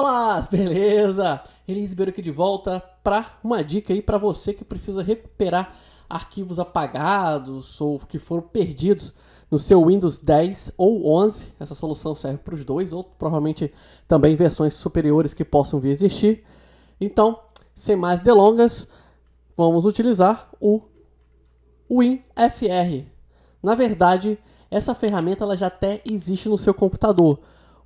Olá, beleza? Ele Ribeiro aqui de volta para uma dica aí para você que precisa recuperar arquivos apagados ou que foram perdidos no seu Windows 10 ou 11. Essa solução serve para os dois, ou provavelmente também versões superiores que possam vir a existir. Então, sem mais delongas, vamos utilizar o WinFR. Na verdade, essa ferramenta ela já até existe no seu computador.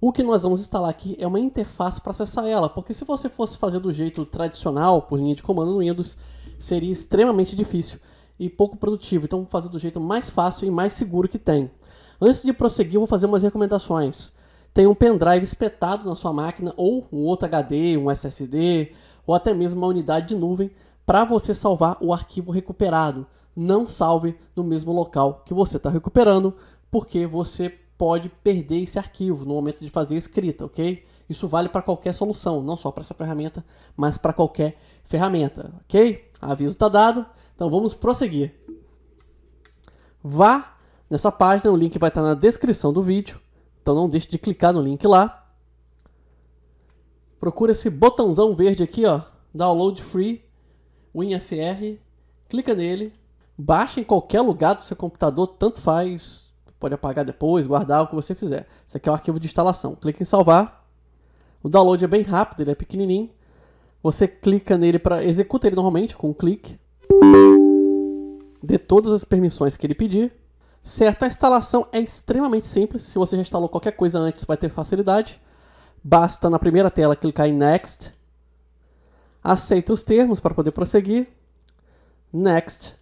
O que nós vamos instalar aqui é uma interface para acessar ela, porque se você fosse fazer do jeito tradicional, por linha de comando no Windows, seria extremamente difícil e pouco produtivo. Então, vamos fazer do jeito mais fácil e mais seguro que tem. Antes de prosseguir, eu vou fazer umas recomendações. Tem um pendrive espetado na sua máquina, ou um outro HD, um SSD, ou até mesmo uma unidade de nuvem, para você salvar o arquivo recuperado. Não salve no mesmo local que você está recuperando, porque você pode perder esse arquivo no momento de fazer a escrita, ok? Isso vale para qualquer solução, não só para essa ferramenta, mas para qualquer ferramenta, ok? Aviso está dado, então vamos prosseguir. Vá nessa página, o link vai estar tá na descrição do vídeo, então não deixe de clicar no link lá. Procura esse botãozão verde aqui, ó, download free, WinFR, clica nele, baixa em qualquer lugar do seu computador, tanto faz, pode apagar depois, guardar o que você fizer. Isso aqui é o arquivo de instalação. Clique em salvar. O download é bem rápido, ele é pequenininho. Você clica nele para executa ele normalmente com um clique. Dê todas as permissões que ele pedir. Certo, a instalação é extremamente simples. Se você já instalou qualquer coisa antes, vai ter facilidade. Basta na primeira tela clicar em Next. Aceita os termos para poder prosseguir. Next.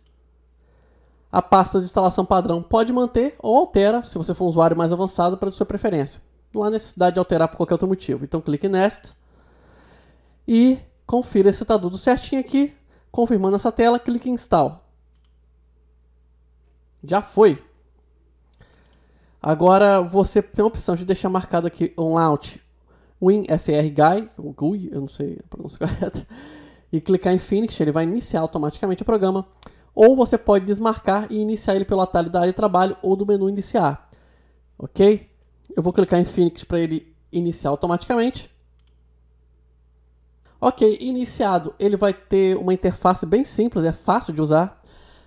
A pasta de instalação padrão pode manter ou altera, se você for um usuário mais avançado, para sua preferência. Não há necessidade de alterar por qualquer outro motivo. Então clique Next e confira se está tudo certinho aqui. Confirmando essa tela, clique em Install. Já foi. Agora você tem a opção de deixar marcado aqui on launch WinFR Guy, ou GUI, eu não sei a pronúncia correta, e clicar em Finish, ele vai iniciar automaticamente o programa ou você pode desmarcar e iniciar ele pelo atalho da área de trabalho ou do menu iniciar. Ok? Eu vou clicar em Phoenix para ele iniciar automaticamente. Ok, iniciado, ele vai ter uma interface bem simples, é fácil de usar.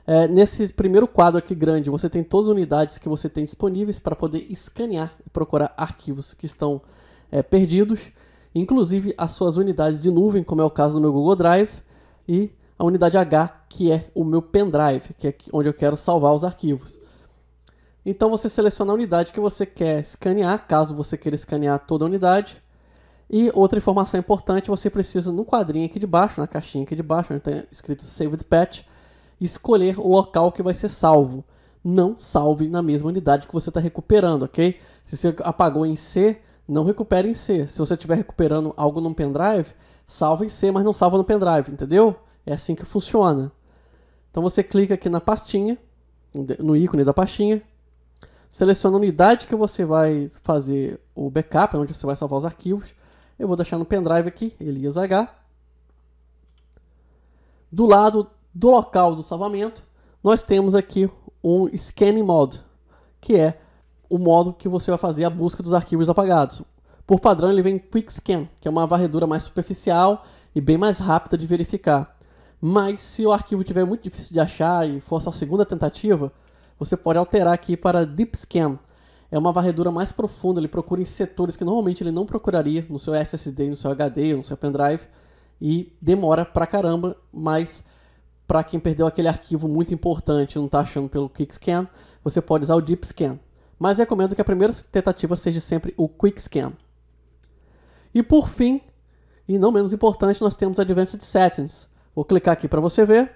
É, nesse primeiro quadro aqui grande, você tem todas as unidades que você tem disponíveis para poder escanear e procurar arquivos que estão é, perdidos, inclusive as suas unidades de nuvem, como é o caso do meu Google Drive, e a unidade H, que é o meu pendrive, que é onde eu quero salvar os arquivos. Então você seleciona a unidade que você quer escanear, caso você queira escanear toda a unidade. E outra informação importante, você precisa no quadrinho aqui de baixo, na caixinha aqui de baixo, onde está escrito Saved Patch, escolher o local que vai ser salvo. Não salve na mesma unidade que você está recuperando, ok? Se você apagou em C, não recupere em C. Se você estiver recuperando algo num pendrive, salve em C, mas não salva no pendrive, entendeu? É assim que funciona. Então você clica aqui na pastinha, no ícone da pastinha, seleciona a unidade que você vai fazer o backup, é onde você vai salvar os arquivos. Eu vou deixar no pendrive aqui, Elias H. Do lado do local do salvamento, nós temos aqui um Scanning Mode, que é o modo que você vai fazer a busca dos arquivos apagados. Por padrão, ele vem Quick Scan, que é uma varredura mais superficial e bem mais rápida de verificar. Mas se o arquivo tiver muito difícil de achar e for a segunda tentativa, você pode alterar aqui para Deep Scan. É uma varredura mais profunda, ele procura em setores que normalmente ele não procuraria no seu SSD, no seu HD, no seu pendrive, e demora pra caramba, mas para quem perdeu aquele arquivo muito importante, e não está achando pelo Quick Scan, você pode usar o Deep Scan. Mas recomendo que a primeira tentativa seja sempre o Quick Scan. E por fim, e não menos importante, nós temos Advanced Settings. Vou clicar aqui para você ver.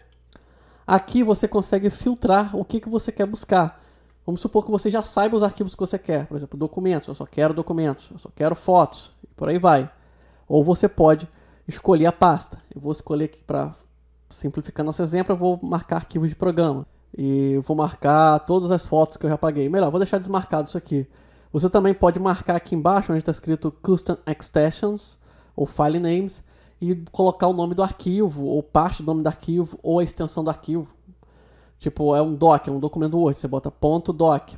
Aqui você consegue filtrar o que, que você quer buscar. Vamos supor que você já saiba os arquivos que você quer. Por exemplo, documentos. Eu só quero documentos. Eu só quero fotos. E por aí vai. Ou você pode escolher a pasta. Eu vou escolher aqui para simplificar nosso exemplo. Eu vou marcar arquivos de programa. E vou marcar todas as fotos que eu já paguei. Melhor, vou deixar desmarcado isso aqui. Você também pode marcar aqui embaixo, onde está escrito Custom Extensions ou File Names e colocar o nome do arquivo, ou parte do nome do arquivo, ou a extensão do arquivo. Tipo, é um doc, é um documento Word, você bota ponto .doc.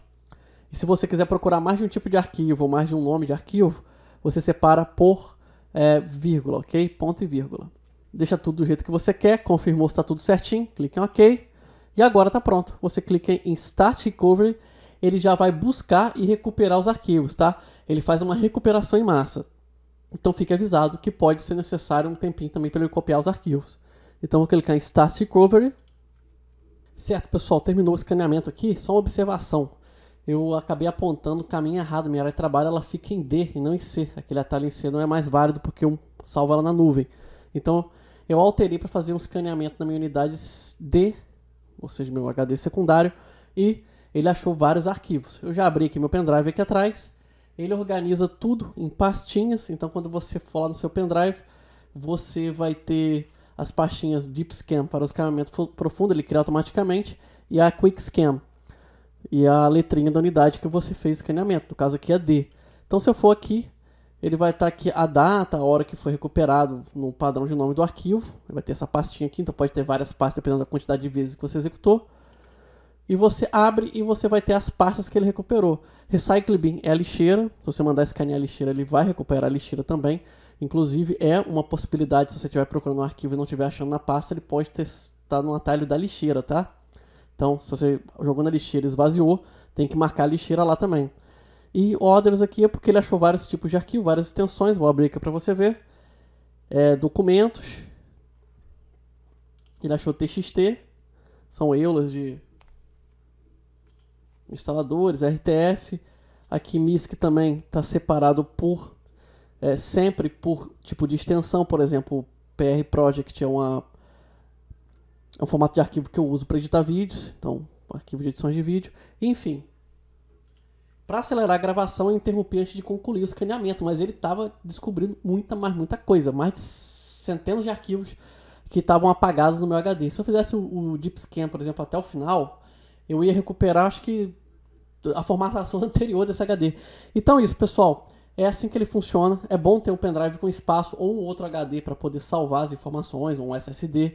E se você quiser procurar mais de um tipo de arquivo, ou mais de um nome de arquivo, você separa por é, vírgula, ok? Ponto e vírgula. Deixa tudo do jeito que você quer, confirmou se está tudo certinho, clique em OK. E agora está pronto. Você clica em Start Recovery, ele já vai buscar e recuperar os arquivos, tá? Ele faz uma recuperação em massa. Então fique avisado que pode ser necessário um tempinho também para ele copiar os arquivos. Então vou clicar em Start Recovery. Certo, pessoal, terminou o escaneamento aqui. Só uma observação. Eu acabei apontando o caminho errado. Minha área de trabalho ela fica em D e não em C. Aquele atalho em C não é mais válido porque eu salvo ela na nuvem. Então eu alterei para fazer um escaneamento na minha unidade D, ou seja, meu HD secundário, e ele achou vários arquivos. Eu já abri aqui meu pendrive aqui atrás ele organiza tudo em pastinhas, então quando você for lá no seu pendrive, você vai ter as pastinhas Deep Scan para o escaneamento profundo, ele cria automaticamente, e a Quick Scan, e a letrinha da unidade que você fez o escaneamento, no caso aqui é D. Então se eu for aqui, ele vai estar tá aqui a data, a hora que foi recuperado no padrão de nome do arquivo, ele vai ter essa pastinha aqui, então pode ter várias pastas dependendo da quantidade de vezes que você executou e você abre e você vai ter as pastas que ele recuperou. Recycle Bin é a lixeira, se você mandar escanear a lixeira, ele vai recuperar a lixeira também. Inclusive, é uma possibilidade, se você estiver procurando um arquivo e não estiver achando na pasta, ele pode estar no atalho da lixeira, tá? Então, se você jogou na lixeira e esvaziou, tem que marcar a lixeira lá também. E others aqui é porque ele achou vários tipos de arquivo, várias extensões, vou abrir aqui para você ver. É, documentos, ele achou TXT, são eulas de instaladores, RTF. Aqui MISC também está separado por é, sempre por tipo de extensão, por exemplo, PR Project é, uma, é um formato de arquivo que eu uso para editar vídeos, então arquivo de edição de vídeo, enfim. Para acelerar a gravação, eu interrompi antes de concluir o escaneamento, mas ele estava descobrindo muita, mais muita coisa, mais de centenas de arquivos que estavam apagados no meu HD. Se eu fizesse o, o Deep Scan, por exemplo, até o final, eu ia recuperar acho que a formatação anterior desse HD. Então isso, pessoal. É assim que ele funciona. É bom ter um pendrive com espaço ou um outro HD para poder salvar as informações, ou um SSD.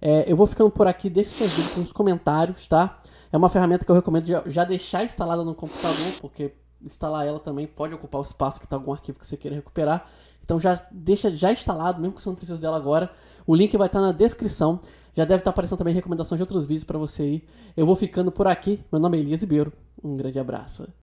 É, eu vou ficando por aqui. Deixe suas dúvidas nos comentários, tá? É uma ferramenta que eu recomendo já, deixar instalada no computador, porque instalar ela também pode ocupar o espaço que está algum arquivo que você queira recuperar. Então já deixa já instalado, mesmo que você não precise dela agora. O link vai estar tá na descrição. Já deve estar tá aparecendo também recomendações de outros vídeos para você aí. Eu vou ficando por aqui. Meu nome é Elias Ribeiro. Um grande abraço.